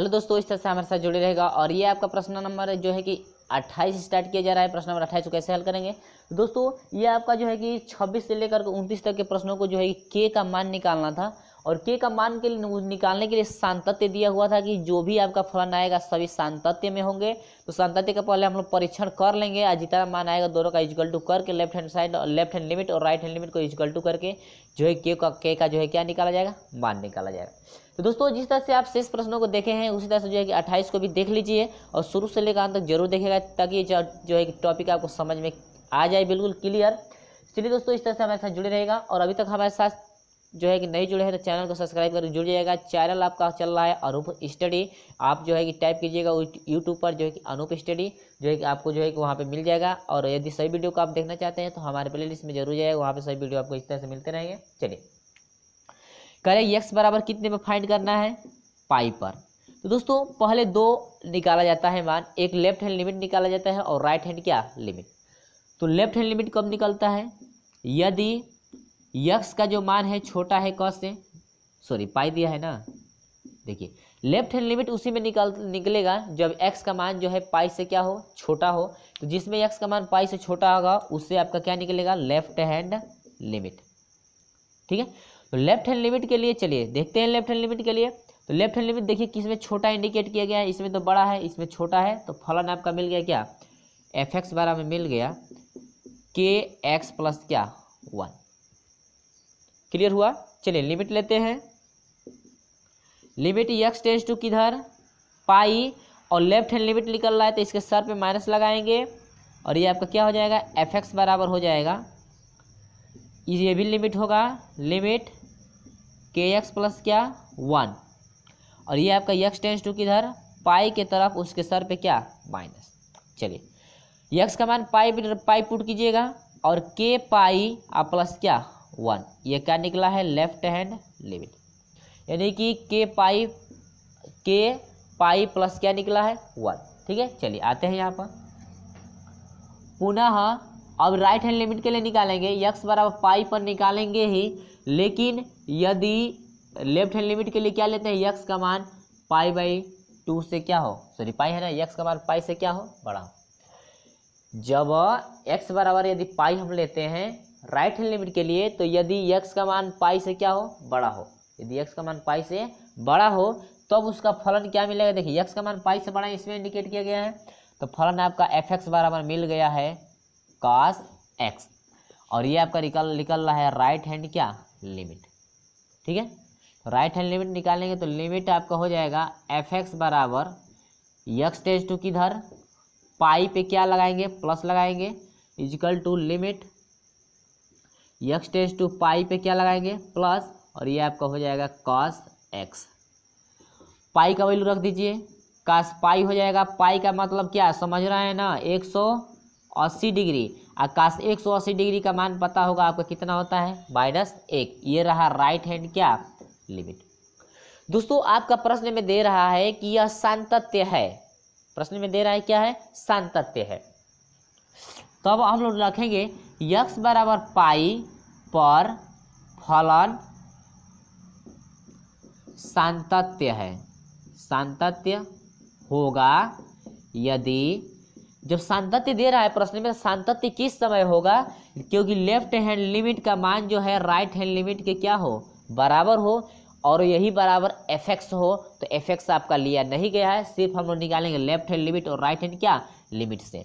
hello दोस्तों इस तरह से हमारे साथ जुड़े रहेगा और ये आपका प्रश्न नंबर जो है कि अट्ठाईस स्टार्ट किया जा रहा है प्रश्न नंबर अट्ठाईस को कैसे हल करेंगे दोस्तों ये आपका जो है कि छब्बीस से लेकर उनतीस तक के प्रश्नों को जो है के का मान निकालना था और के का मान के लिए निकालने के लिए सांतत्य दिया हुआ था कि जो भी आपका फलन आएगा सभी सांतत्य में होंगे तो सांतत्य का पहले हम लोग परीक्षण कर लेंगे और जितना मान आएगा दोनों का इजगल टू करके लेफ्ट हैंड साइड और लेफ्ट हैंड लिमिट और राइट हैंड लिमिट को इजगल टू करके जो है के का के का जो है क्या निकाला जाएगा मान निकाला जाएगा तो दोस्तों जिस तरह से आप शेष प्रश्नों को देखे हैं उसी तरह से जो है कि अट्ठाईस को भी देख लीजिए और शुरू से लेकर अंत तक जरूर देखेगा ताकि जो है कि टॉपिक आपको समझ में आ जाए बिल्कुल क्लियर चलिए दोस्तों इस तरह से हमारे साथ जुड़े रहेगा और अभी तक हमारे साथ जो है कि नहीं जुड़े हैं तो चैनल को सब्सक्राइब करके जुड़ जाएगा चैनल आपका चल रहा है अनूप स्टडी आप जो है कि टाइप कीजिएगा यूट्यूब पर जो है कि अनूप स्टडी जो है कि आपको जो है कि वहाँ पे मिल जाएगा और यदि सही वीडियो को आप देखना चाहते हैं तो हमारे प्ले लिस्ट में जरूर जाएगा वहाँ पे सही वीडियो आपको इस तरह से मिलते रहेंगे चलिए करें यक्स बराबर कितने पर फाइंड करना है पाई पर तो दोस्तों पहले दो निकाला जाता है मान एक लेफ्ट हैंड लिमिट निकाला जाता है और राइट हैंड क्या लिमिट तो लेफ्ट हैंड लिमिट कब निकलता है यदि यक्स का जो मान है छोटा है कौन से सॉरी पाई दिया है ना देखिए लेफ्ट हैंड लिमिट उसी में निकल निकलेगा जब एक्स का मान जो है पाई से क्या हो छोटा हो तो जिसमें एक्स का मान पाई से छोटा होगा उससे आपका क्या निकलेगा लेफ्ट हैंड लिमिट ठीक है तो लेफ्ट हैंड लिमिट के लिए चलिए देखते हैं लेफ्ट हैंड लिमिट के लिए तो लेफ्ट हैंड लिमिट देखिए किसमें छोटा इंडिकेट किया गया है इसमें तो बड़ा है इसमें छोटा है तो फलन आपका मिल गया क्या एफ एक्स बारह में मिल गया के एक्स प्लस क्या वन क्लियर हुआ चलिए लिमिट लेते हैं लिमिट एक्स टेंस टू किधर पाई और लेफ्ट हैंड लिमिट निकल रहा है तो इसके सर पे माइनस लगाएंगे और ये आपका क्या हो जाएगा एफ एक्स बराबर हो जाएगा ये भी लिमिट होगा लिमिट के एक्स प्लस क्या वन और ये आपका यक्स टेंस टू किधर पाई के तरफ उसके सर पे क्या माइनस चलिए यक्स का मान पाई पाई पुट कीजिएगा और के पाई आप प्लस क्या वन ये क्या निकला है लेफ्ट हैंड लिमिट यानी कि के पाई के पाई प्लस क्या निकला है वन ठीक है चलिए आते हैं यहाँ पर पुनः अब राइट हैंड लिमिट के लिए निकालेंगे यक्स बराबर पाई पर निकालेंगे ही लेकिन यदि लेफ्ट हैंड लिमिट के लिए क्या लेते हैं यक्स का मान पाई बाई टू से क्या हो सॉरी पाई है ना यक्स का मान पाई से क्या हो बड़ा हो जब एक्स बराबर यदि पाई हम लेते हैं राइट हैंड लिमिट के लिए तो यदि यक्स का मान पाई से क्या हो बड़ा हो यदि यक्स का मान पाई से बड़ा हो तब तो उसका फलन क्या मिलेगा देखिए यक्स का मान पाई से बड़ा इसमें इंडिकेट किया गया है तो फलन आपका एफ एक्स बराबर मिल गया है कास एक्स और ये आपका निकल निकल रहा है राइट हैंड क्या लिमिट ठीक है राइट हैंड लिमिट निकालेंगे तो लिमिट आपका हो जाएगा एफ एक्स बराबर यक्स टेज टू किधर पाई पे क्या लगाएंगे प्लस लगाएंगे equal to limit X tends to pi पे क्या लगाएंगे प्लस और ये आपका हो जाएगा कॉस एक्स पाई का वैल्यू रख दीजिए कास पाई हो जाएगा पाई का मतलब क्या समझ रहे हैं ना एक सौ अस्सी डिग्री आकाश एक सौ अस्सी डिग्री का मान पता होगा आपका कितना होता है माइनस एक ये रहा राइट हैंड क्या लिमिट दोस्तों आपका प्रश्न में दे रहा है कि यह सांतत्य है प्रश्न में दे रहा है क्या है सांतत्य है तो अब हम लोग रखेंगे यक्स बराबर पाई पर फलन सांतत्य है सांतत्य होगा यदि जब सांतत्य दे रहा है प्रश्न में सांतत्य किस समय होगा क्योंकि लेफ्ट हैंड लिमिट का मान जो है राइट हैंड लिमिट के क्या हो बराबर हो और यही बराबर एफ एक्स हो तो एफ एक्स आपका लिया नहीं गया है सिर्फ हम लोग निकालेंगे लेफ्ट हैंड लिमिट और राइट हैंड क्या लिमिट से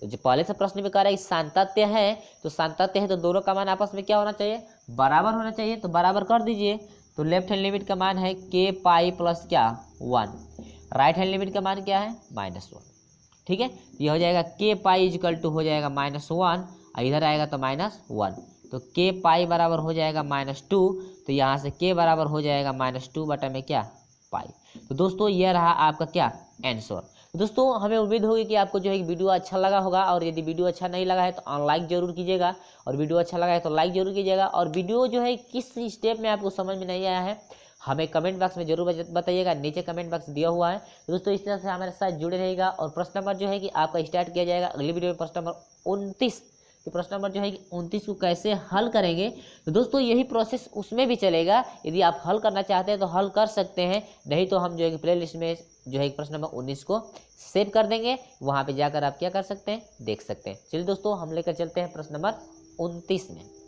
तो जो पहले से प्रश्न में कह रहा है सांतत्य है तो सांतत्य है तो दोनों का मान आपस में क्या होना चाहिए बराबर होना चाहिए तो बराबर कर दीजिए तो लेफ्ट हैंड लिमिट का मान है के पाई प्लस क्या वन राइट हैंड लिमिट का मान क्या है माइनस वन ठीक है तो यह हो जाएगा के पाई इजकल टू हो जाएगा माइनस वन और इधर आएगा तो माइनस वन तो के पाई बराबर हो जाएगा माइनस टू तो यहाँ से के बराबर हो जाएगा माइनस टू बटा में क्या पाई तो दोस्तों यह रहा आपका क्या आंसर तो दोस्तों हमें उम्मीद होगी कि आपको जो है वीडियो अच्छा लगा होगा और यदि वीडियो अच्छा नहीं लगा है तो अनलाइक जरूर कीजिएगा और वीडियो अच्छा लगा है तो लाइक जरूर कीजिएगा और वीडियो जो है किस स्टेप में आपको समझ में नहीं आया है हमें कमेंट बॉक्स में जरूर बताइएगा नीचे कमेंट बॉक्स दिया हुआ है दोस्तों इस तरह से हमारे साथ जुड़े रहेगा और प्रश्न नंबर जो है कि आपका स्टार्ट किया जाएगा अगली वीडियो में प्रश्न नंबर उनतीस कि तो प्रश्न नंबर जो है कि उनतीस को कैसे हल करेंगे तो दोस्तों यही प्रोसेस उसमें भी चलेगा यदि आप हल करना चाहते हैं तो हल कर सकते हैं नहीं तो हम जो है कि प्ले लिस्ट में जो है प्रश्न नंबर उन्नीस को सेव कर देंगे वहाँ पर जाकर आप क्या कर सकते हैं देख सकते हैं चलिए दोस्तों हम लेकर चलते हैं प्रश्न नंबर उनतीस में